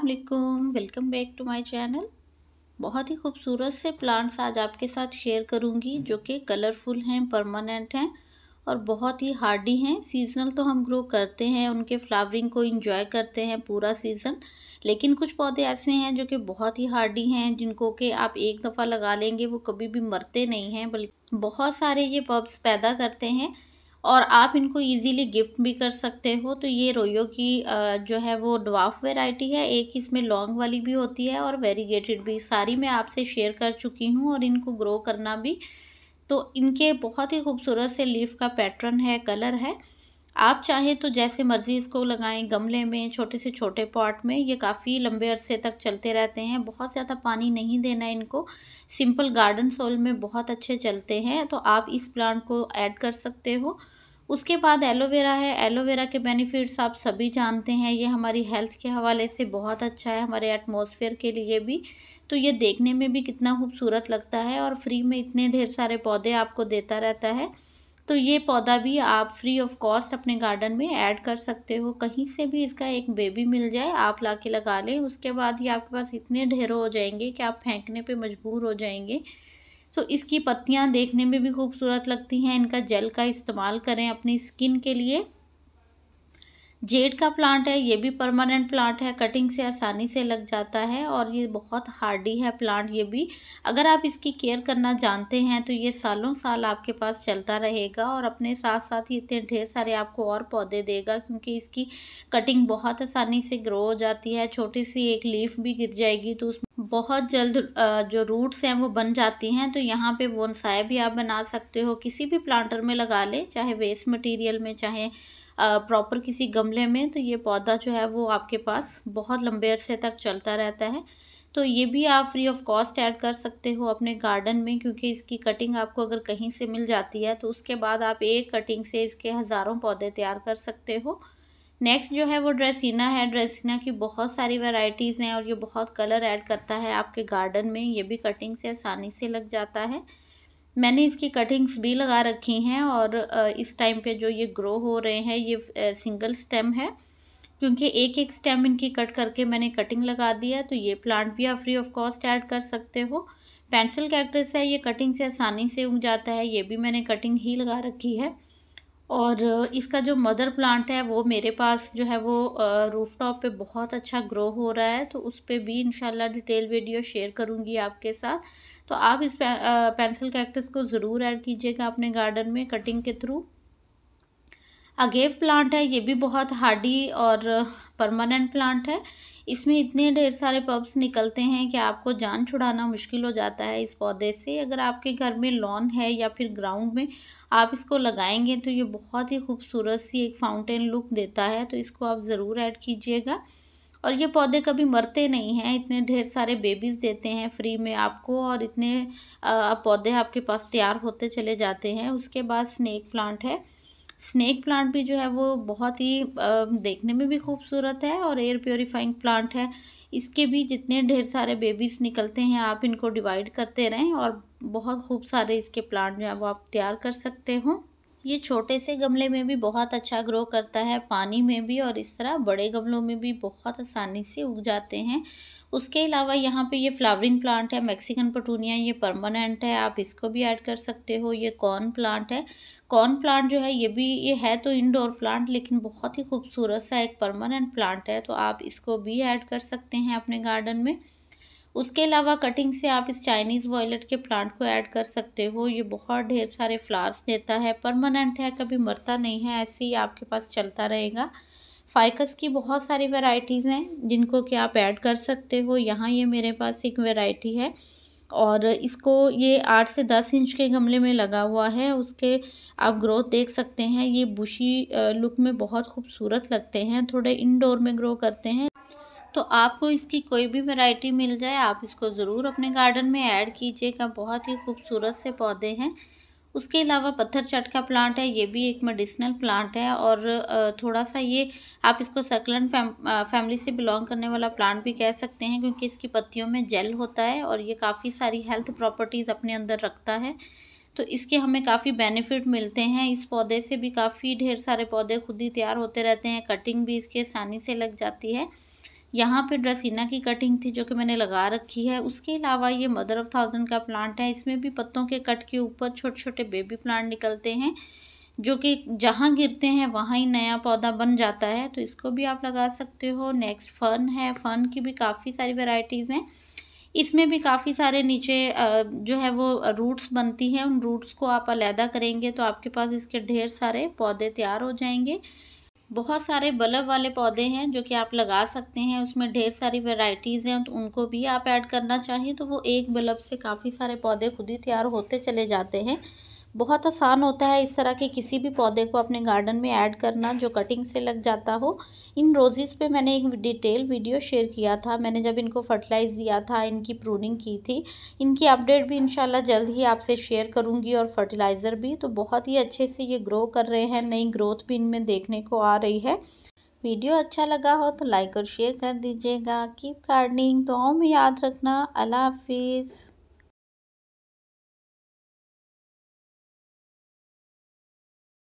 अस्सलाम welcome back to my channel बहुत ही खूबसूरत से प्लांट्स आज आपके साथ शेयर करूंगी जो कि कलरफुल हैं परमानेंट हैं और बहुत ही हार्डी हैं सीजनल तो हम ग्रो करते हैं उनके फ्लावरिंग को इंजॉय करते हैं पूरा सीज़न लेकिन कुछ पौधे ऐसे हैं जो कि बहुत ही हार्डी हैं जिनको कि आप एक दफ़ा लगा लेंगे वो कभी भी मरते नहीं हैं बल्कि बहुत सारे ये पब्स पैदा करते हैं और आप इनको इजीली गिफ्ट भी कर सकते हो तो ये रोयो की जो है वो डवाफ वेराइटी है एक इसमें लॉन्ग वाली भी होती है और वेरीगेटेड भी सारी मैं आपसे शेयर कर चुकी हूँ और इनको ग्रो करना भी तो इनके बहुत ही खूबसूरत से लीफ का पैटर्न है कलर है आप चाहें तो जैसे मर्ज़ी इसको लगाएं गमले में छोटे से छोटे पॉट में ये काफ़ी लंबे अरसे तक चलते रहते हैं बहुत ज़्यादा पानी नहीं देना इनको सिंपल गार्डन सोल में बहुत अच्छे चलते हैं तो आप इस प्लांट को ऐड कर सकते हो उसके बाद एलोवेरा है एलोवेरा के बेनिफिट्स आप सभी जानते हैं ये हमारी हेल्थ के हवाले से बहुत अच्छा है हमारे एटमॉस्फेयर के लिए भी तो ये देखने में भी कितना खूबसूरत लगता है और फ्री में इतने ढेर सारे पौधे आपको देता रहता है तो ये पौधा भी आप फ्री ऑफ कॉस्ट अपने गार्डन में ऐड कर सकते हो कहीं से भी इसका एक बेबी मिल जाए आप ला के लगा लें उसके बाद ही आपके पास इतने ढेरों हो जाएंगे कि आप फेंकने पे मजबूर हो जाएंगे सो इसकी पत्तियाँ देखने में भी खूबसूरत लगती हैं इनका जेल का इस्तेमाल करें अपनी स्किन के लिए जेड का प्लांट है ये भी परमानेंट प्लांट है कटिंग से आसानी से लग जाता है और ये बहुत हार्डी है प्लांट ये भी अगर आप इसकी केयर करना जानते हैं तो ये सालों साल आपके पास चलता रहेगा और अपने साथ साथ ही इतने ढेर सारे आपको और पौधे देगा क्योंकि इसकी कटिंग बहुत आसानी से ग्रो हो जाती है छोटी सी एक लीफ भी गिर जाएगी तो उसमें बहुत जल्द जो रूट्स हैं वो बन जाती हैं तो यहाँ पे बोनसाय भी आप बना सकते हो किसी भी प्लांटर में लगा ले चाहे वेस्ट मटीरियल में चाहे प्रॉपर किसी गमले में तो ये पौधा जो है वो आपके पास बहुत लंबे अरसे तक चलता रहता है तो ये भी आप फ्री ऑफ कॉस्ट ऐड कर सकते हो अपने गार्डन में क्योंकि इसकी कटिंग आपको अगर कहीं से मिल जाती है तो उसके बाद आप एक कटिंग से इसके हज़ारों पौधे तैयार कर सकते हो नेक्स्ट जो है वो ड्रेसिना है ड्रेसिना की बहुत सारी वेराइटीज़ हैं और ये बहुत कलर ऐड करता है आपके गार्डन में ये भी कटिंग से आसानी से लग जाता है मैंने इसकी कटिंग्स भी लगा रखी हैं और इस टाइम पे जो ये ग्रो हो रहे हैं ये सिंगल स्टेम है क्योंकि एक एक स्टेम इनकी कट करके मैंने कटिंग लगा दी है तो ये प्लांट भी आप फ्री ऑफ कॉस्ट ऐड कर सकते हो पेंसिल कैक्टस है ये कटिंग से आसानी से उग जाता है ये भी मैंने कटिंग ही लगा रखी है और इसका जो मदर प्लांट है वो मेरे पास जो है वो रूफ टॉप पर बहुत अच्छा ग्रो हो रहा है तो उस पर भी इंशाल्लाह डिटेल वीडियो शेयर करूँगी आपके साथ तो आप इस पेंसिल कैक्टस को ज़रूर ऐड कीजिएगा अपने गार्डन में कटिंग के थ्रू अगेव प्लांट है ये भी बहुत हार्डी और परमानेंट प्लांट है इसमें इतने ढेर सारे पब्स निकलते हैं कि आपको जान छुड़ाना मुश्किल हो जाता है इस पौधे से अगर आपके घर में लॉन है या फिर ग्राउंड में आप इसको लगाएंगे तो ये बहुत ही खूबसूरत सी एक फाउंटेन लुक देता है तो इसको आप ज़रूर ऐड कीजिएगा और ये पौधे कभी मरते नहीं हैं इतने ढेर सारे बेबीज़ देते हैं फ्री में आपको और इतने पौधे आपके पास तैयार होते चले जाते हैं उसके बाद स्नेक प्लांट है स्नैक प्लांट भी जो है वो बहुत ही देखने में भी खूबसूरत है और एयर प्योरीफाइंग प्लांट है इसके भी जितने ढेर सारे बेबीज़ निकलते हैं आप इनको डिवाइड करते रहें और बहुत खूब सारे इसके प्लांट जो है वो आप तैयार कर सकते हो ये छोटे से गमले में भी बहुत अच्छा ग्रो करता है पानी में भी और इस तरह बड़े गमलों में भी बहुत आसानी से उग जाते हैं उसके अलावा यहाँ पे ये फ्लावरिंग प्लांट है मैक्सिकन पटूनिया ये परमानेंट है आप इसको भी ऐड कर सकते हो ये कॉर्न प्लांट है कॉर्न प्लांट जो है ये भी ये है तो इनडोर प्लांट लेकिन बहुत ही खूबसूरत सा एक परमानेंट प्लांट है तो आप इसको भी ऐड कर सकते हैं अपने गार्डन में उसके अलावा कटिंग से आप इस चाइनीज़ वॉयलेट के प्लांट को ऐड कर सकते हो ये बहुत ढेर सारे फ्लावर्स देता है परमानेंट है कभी मरता नहीं है ऐसे ही आपके पास चलता रहेगा फाइकस की बहुत सारी वेराइटीज़ हैं जिनको कि आप ऐड कर सकते हो यहाँ ये मेरे पास एक वेराइटी है और इसको ये आठ से दस इंच के गमले में लगा हुआ है उसके आप ग्रोथ देख सकते हैं ये बुशी लुक में बहुत खूबसूरत लगते हैं थोड़े इनडोर में ग्रो करते हैं तो आपको इसकी कोई भी वैरायटी मिल जाए आप इसको ज़रूर अपने गार्डन में ऐड कीजिएगा बहुत ही खूबसूरत से पौधे हैं उसके अलावा पत्थर चट का प्लांट है ये भी एक मेडिसिनल प्लांट है और थोड़ा सा ये आप इसको सकलन फैम फैमिली से बिलोंग करने वाला प्लांट भी कह सकते हैं क्योंकि इसकी पत्तियों में जेल होता है और ये काफ़ी सारी हेल्थ प्रॉपर्टीज़ अपने अंदर रखता है तो इसके हमें काफ़ी बेनिफिट मिलते हैं इस पौधे से भी काफ़ी ढेर सारे पौधे खुद ही तैयार होते रहते हैं कटिंग भी इसके आसानी से लग जाती है यहाँ पे ड्रेसिना की कटिंग थी जो कि मैंने लगा रखी है उसके अलावा ये मदर ऑफ़ थाउजेंड का प्लांट है इसमें भी पत्तों के कट के ऊपर छोटे छोटे बेबी प्लांट निकलते हैं जो कि जहाँ गिरते हैं वहाँ ही नया पौधा बन जाता है तो इसको भी आप लगा सकते हो नेक्स्ट फर्न है फर्न की भी काफ़ी सारी वेराइटीज़ हैं इसमें भी काफ़ी सारे नीचे जो है वो रूट्स बनती हैं उन रूट्स को आप अलहदा करेंगे तो आपके पास इसके ढेर सारे पौधे तैयार हो जाएंगे बहुत सारे बल्ब वाले पौधे हैं जो कि आप लगा सकते हैं उसमें ढेर सारी वेराइटीज़ हैं तो उनको भी आप ऐड करना चाहें तो वो एक बल्ब से काफ़ी सारे पौधे खुद ही तैयार होते चले जाते हैं बहुत आसान होता है इस तरह के किसी भी पौधे को अपने गार्डन में ऐड करना जो कटिंग से लग जाता हो इन रोज़ेस पे मैंने एक डिटेल वीडियो शेयर किया था मैंने जब इनको फर्टिलाइज़ दिया था इनकी प्रूनिंग की थी इनकी अपडेट भी इंशाल्लाह जल्द ही आपसे शेयर करूँगी और फर्टिलाइज़र भी तो बहुत ही अच्छे से ये ग्रो कर रहे हैं नई ग्रोथ भी इनमें देखने को आ रही है वीडियो अच्छा लगा हो तो लाइक और शेयर कर दीजिएगा कीप गार्डनिंग दुआओं में याद रखना अल्लाह हाफिज़